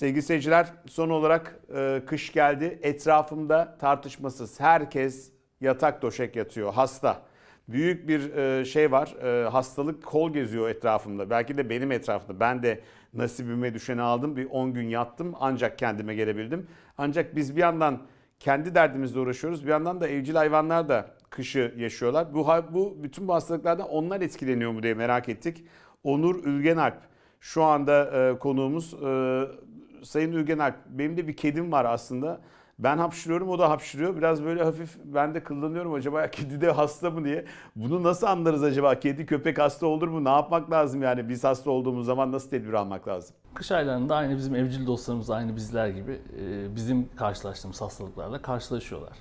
Sevgili seyirciler son olarak e, kış geldi. Etrafımda tartışmasız herkes yatak döşek yatıyor hasta. Büyük bir e, şey var e, hastalık kol geziyor etrafımda. Belki de benim etrafımda. Ben de nasibime düşeni aldım. Bir 10 gün yattım ancak kendime gelebildim. Ancak biz bir yandan kendi derdimizle uğraşıyoruz. Bir yandan da evcil hayvanlar da kışı yaşıyorlar. Bu, bu bütün bu hastalıklardan onlar etkileniyor mu diye merak ettik. Onur Ülgenalp şu anda e, konuğumuz e, Sayın Ülgen benim de bir kedim var aslında. Ben hapşırıyorum o da hapşırıyor. Biraz böyle hafif ben de kıllanıyorum acaba kedi de hasta mı diye. Bunu nasıl anlarız acaba? Kedi köpek hasta olur mu? Ne yapmak lazım yani? Biz hasta olduğumuz zaman nasıl tedbir almak lazım? Kış aylarında aynı bizim evcil dostlarımız aynı bizler gibi e, bizim karşılaştığımız hastalıklarla karşılaşıyorlar.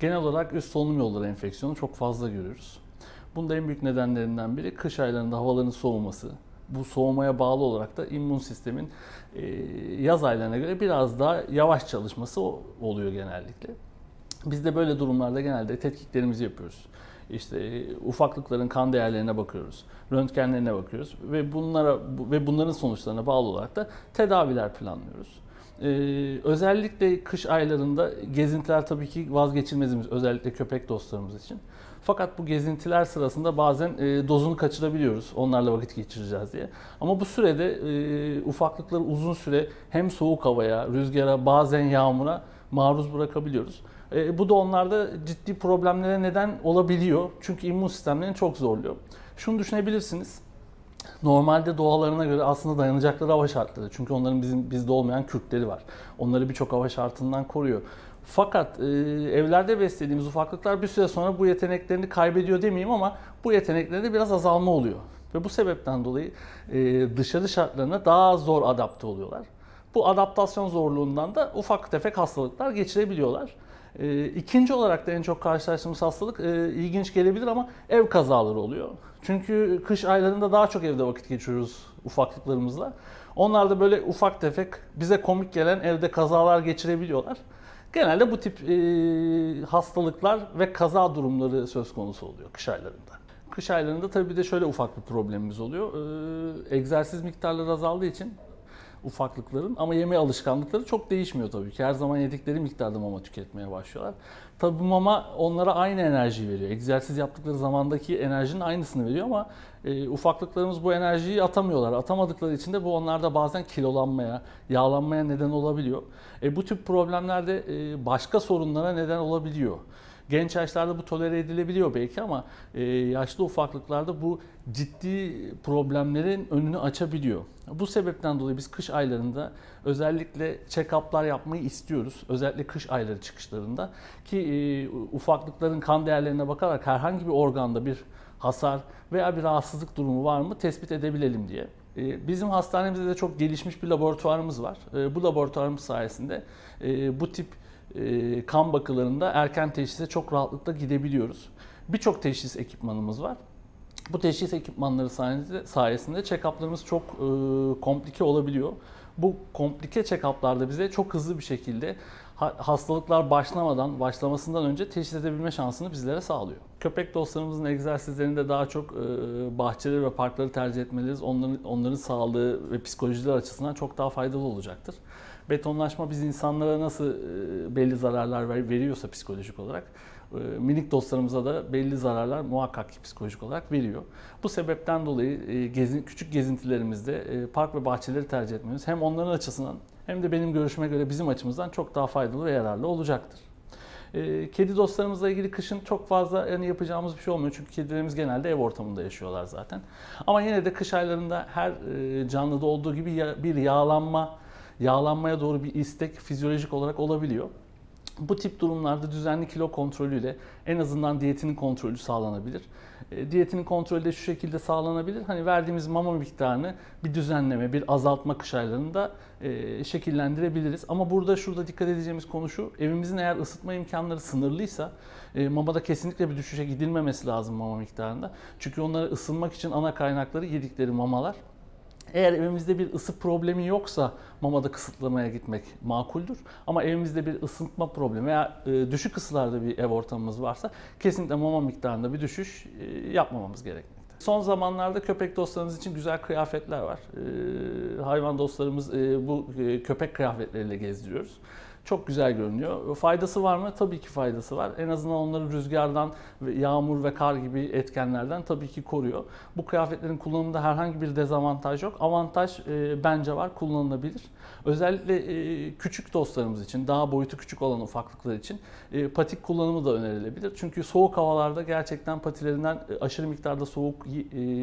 Genel olarak üst solunum yolları enfeksiyonu çok fazla görüyoruz. Bunda en büyük nedenlerinden biri kış aylarında havaların soğuması, bu soğumaya bağlı olarak da immün sistemin e, yaz aylarına göre biraz daha yavaş çalışması oluyor genellikle. Biz de böyle durumlarda genelde tetkiklerimizi yapıyoruz. İşte e, ufaklıkların kan değerlerine bakıyoruz, röntgenlerine bakıyoruz ve bunlara ve bunların sonuçlarına bağlı olarak da tedaviler planlıyoruz. Ee, özellikle kış aylarında gezintiler tabii ki vazgeçilmezimiz özellikle köpek dostlarımız için. Fakat bu gezintiler sırasında bazen e, dozunu kaçırabiliyoruz onlarla vakit geçireceğiz diye. Ama bu sürede e, ufaklıkları uzun süre hem soğuk havaya, rüzgara, bazen yağmura maruz bırakabiliyoruz. E, bu da onlarda ciddi problemlere neden olabiliyor. Çünkü immün sistemlerini çok zorluyor. Şunu düşünebilirsiniz normalde doğalarına göre aslında dayanacakları hava şartları. Çünkü onların bizim bizde olmayan kürkleri var. Onları birçok hava şartından koruyor. Fakat e, evlerde beslediğimiz ufaklıklar bir süre sonra bu yeteneklerini kaybediyor demeyeyim ama bu yeteneklerinde biraz azalma oluyor. Ve bu sebepten dolayı e, dışarı şartlarına daha zor adapte oluyorlar. Bu adaptasyon zorluğundan da ufak tefek hastalıklar geçirebiliyorlar. E, ikinci olarak da en çok karşılaştığımız hastalık e, ilginç gelebilir ama ev kazaları oluyor. Çünkü kış aylarında daha çok evde vakit geçiriyoruz ufaklıklarımızla. Onlar da böyle ufak tefek bize komik gelen evde kazalar geçirebiliyorlar. Genelde bu tip e, hastalıklar ve kaza durumları söz konusu oluyor kış aylarında. Kış aylarında tabii bir de şöyle ufak bir problemimiz oluyor. E, egzersiz miktarları azaldığı için ufaklıkların ama yeme alışkanlıkları çok değişmiyor tabii ki. Her zaman yedikleri miktarda mama tüketmeye başlıyorlar. Tabii bu mama onlara aynı enerji veriyor. Egzersiz yaptıkları zamandaki enerjinin aynısını veriyor ama e, ufaklıklarımız bu enerjiyi atamıyorlar. Atamadıkları için de bu onlarda bazen kilolanmaya, yağlanmaya neden olabiliyor. E, bu tip problemlerde e, başka sorunlara neden olabiliyor. Genç yaşlarda bu tolere edilebiliyor belki ama e, yaşlı ufaklıklarda bu ciddi problemlerin önünü açabiliyor. Bu sebepten dolayı biz kış aylarında özellikle check-up'lar yapmayı istiyoruz. Özellikle kış ayları çıkışlarında ki e, ufaklıkların kan değerlerine bakarak herhangi bir organda bir hasar veya bir rahatsızlık durumu var mı tespit edebilelim diye. E, bizim hastanemizde de çok gelişmiş bir laboratuvarımız var. E, bu laboratuvarımız sayesinde e, bu tip e, kan bakılarında erken teşhise çok rahatlıkla gidebiliyoruz. Birçok teşhis ekipmanımız var. Bu teşhis ekipmanları sayesinde, sayesinde check-up'larımız çok e, komplike olabiliyor. Bu komplike check-up'larda bize çok hızlı bir şekilde hastalıklar başlamadan, başlamasından önce teşhis edebilme şansını bizlere sağlıyor. Köpek dostlarımızın egzersizlerinde daha çok e, bahçeleri ve parkları tercih etmeliyiz. Onların, onların sağlığı ve psikolojiler açısından çok daha faydalı olacaktır. Betonlaşma biz insanlara nasıl belli zararlar veriyorsa psikolojik olarak minik dostlarımıza da belli zararlar muhakkak ki psikolojik olarak veriyor. Bu sebepten dolayı küçük gezintilerimizde park ve bahçeleri tercih etmemiz hem onların açısından hem de benim görüşüme göre bizim açımızdan çok daha faydalı ve yararlı olacaktır. Kedi dostlarımızla ilgili kışın çok fazla yani yapacağımız bir şey olmuyor. Çünkü kedilerimiz genelde ev ortamında yaşıyorlar zaten. Ama yine de kış aylarında her canlıda olduğu gibi bir yağlanma, yağlanmaya doğru bir istek fizyolojik olarak olabiliyor. Bu tip durumlarda düzenli kilo kontrolüyle en azından diyetinin kontrolü sağlanabilir. E, diyetinin kontrolü de şu şekilde sağlanabilir. Hani verdiğimiz mama miktarını bir düzenleme, bir azaltma kış aylarında e, şekillendirebiliriz. Ama burada şurada dikkat edeceğimiz konu şu. Evimizin eğer ısıtma imkanları sınırlıysa e, mamada kesinlikle bir düşüşe gidilmemesi lazım mama miktarında. Çünkü onları ısınmak için ana kaynakları yedikleri mamalar. Eğer evimizde bir ısı problemi yoksa mamada kısıtlamaya gitmek makuldür. Ama evimizde bir ısıtma problemi veya e, düşük ısılarda bir ev ortamımız varsa kesinlikle mama miktarında bir düşüş e, yapmamamız gerekmektedir. Son zamanlarda köpek dostlarımız için güzel kıyafetler var. E, hayvan dostlarımız bu köpek kıyafetleriyle gezdiriyoruz çok güzel görünüyor. Faydası var mı? Tabii ki faydası var. En azından onları rüzgardan, yağmur ve kar gibi etkenlerden tabii ki koruyor. Bu kıyafetlerin kullanımında herhangi bir dezavantaj yok. Avantaj e, bence var, kullanılabilir. Özellikle e, küçük dostlarımız için, daha boyutu küçük olan ufaklıklar için e, patik kullanımı da önerilebilir. Çünkü soğuk havalarda gerçekten patilerinden e, aşırı miktarda soğuk, e,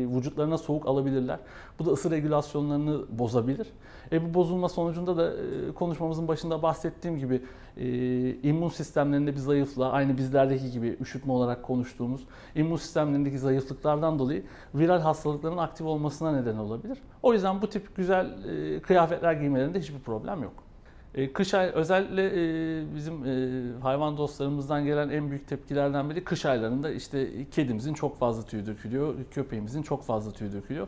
vücutlarına soğuk alabilirler. Bu da ısı regülasyonlarını bozabilir. E, bu bozulma sonucunda da e, konuşmamızın başında bahsettiğim söylediğim gibi e, immün sistemlerinde bir zayıfla aynı bizlerdeki gibi üşütme olarak konuştuğumuz immün sistemlerindeki zayıflıklardan dolayı viral hastalıkların aktif olmasına neden olabilir. O yüzden bu tip güzel e, kıyafetler giymelerinde hiçbir problem yok. E, kış ay, özellikle e, bizim e, hayvan dostlarımızdan gelen en büyük tepkilerden biri kış aylarında işte kedimizin çok fazla tüy dökülüyor, köpeğimizin çok fazla tüy dökülüyor.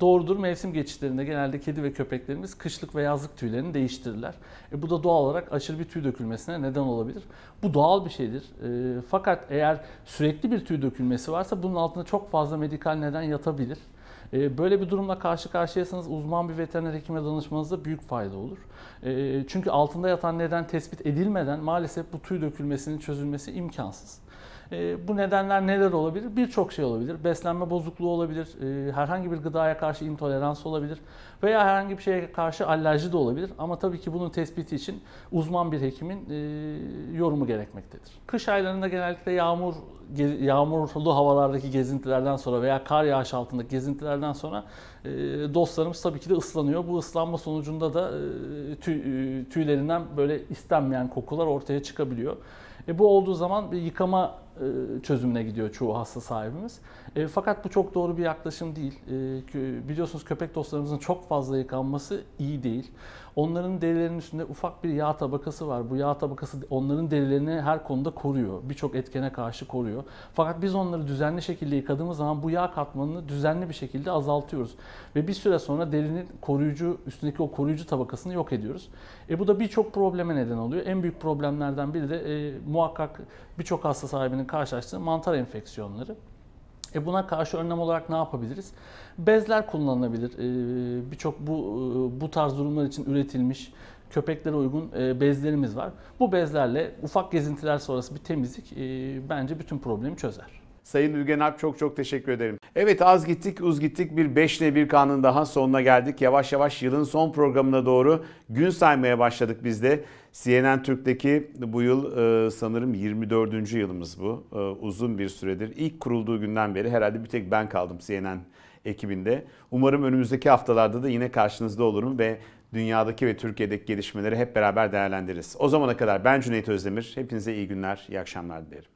Doğrudur mevsim geçişlerinde genelde kedi ve köpeklerimiz kışlık ve yazlık tüylerini değiştirirler. E, bu da doğal olarak aşırı bir tüy dökülmesine neden olabilir. Bu doğal bir şeydir. E, fakat eğer sürekli bir tüy dökülmesi varsa bunun altında çok fazla medikal neden yatabilir. Ee, böyle bir durumla karşı karşıyasanız uzman bir veteriner hekime danışmanızda büyük fayda olur. Ee, çünkü altında yatan neden tespit edilmeden maalesef bu tüy dökülmesinin çözülmesi imkansız. Ee, bu nedenler neler olabilir? Birçok şey olabilir. Beslenme bozukluğu olabilir, ee, herhangi bir gıdaya karşı intolerans olabilir veya herhangi bir şeye karşı alerji de olabilir. Ama tabii ki bunun tespiti için uzman bir hekimin e, yorumu gerekmektedir. Kış aylarında genellikle yağmur yağmurlu havalardaki gezintilerden sonra veya kar yağış altındaki gezintilerden sonra e, dostlarımız tabii ki de ıslanıyor. Bu ıslanma sonucunda da e, tüylerinden böyle istenmeyen kokular ortaya çıkabiliyor. E, bu olduğu zaman bir yıkama e, çözümüne gidiyor çoğu hasta sahibimiz. E, fakat bu çok doğru bir yaklaşım değil. E, biliyorsunuz köpek dostlarımızın çok fazla yıkanması iyi değil. Onların derilerinin üstünde ufak bir yağ tabakası var. Bu yağ tabakası onların derilerini her konuda koruyor. Birçok etkene karşı koruyor. Fakat biz onları düzenli şekilde yıkadığımız zaman bu yağ katmanını düzenli bir şekilde azaltıyoruz. Ve bir süre sonra derinin koruyucu, üstündeki o koruyucu tabakasını yok ediyoruz. E bu da birçok probleme neden oluyor. En büyük problemlerden biri de e, muhakkak birçok hasta sahibinin karşılaştığı mantar enfeksiyonları. E buna karşı önlem olarak ne yapabiliriz? Bezler kullanılabilir. E, Birçok bu e, bu tarz durumlar için üretilmiş köpeklere uygun e, bezlerimiz var. Bu bezlerle ufak gezintiler sonrası bir temizlik e, bence bütün problemi çözer. Sayın Ülgen Alp çok çok teşekkür ederim. Evet az gittik uz gittik bir 5 ne 1 kanun daha sonuna geldik. Yavaş yavaş yılın son programına doğru gün saymaya başladık biz de. CNN Türk'teki bu yıl e, sanırım 24. yılımız bu. E, uzun bir süredir. ilk kurulduğu günden beri herhalde bir tek ben kaldım CNN ekibinde. Umarım önümüzdeki haftalarda da yine karşınızda olurum ve dünyadaki ve Türkiye'deki gelişmeleri hep beraber değerlendiririz. O zamana kadar ben Cüneyt Özdemir. Hepinize iyi günler, iyi akşamlar dilerim.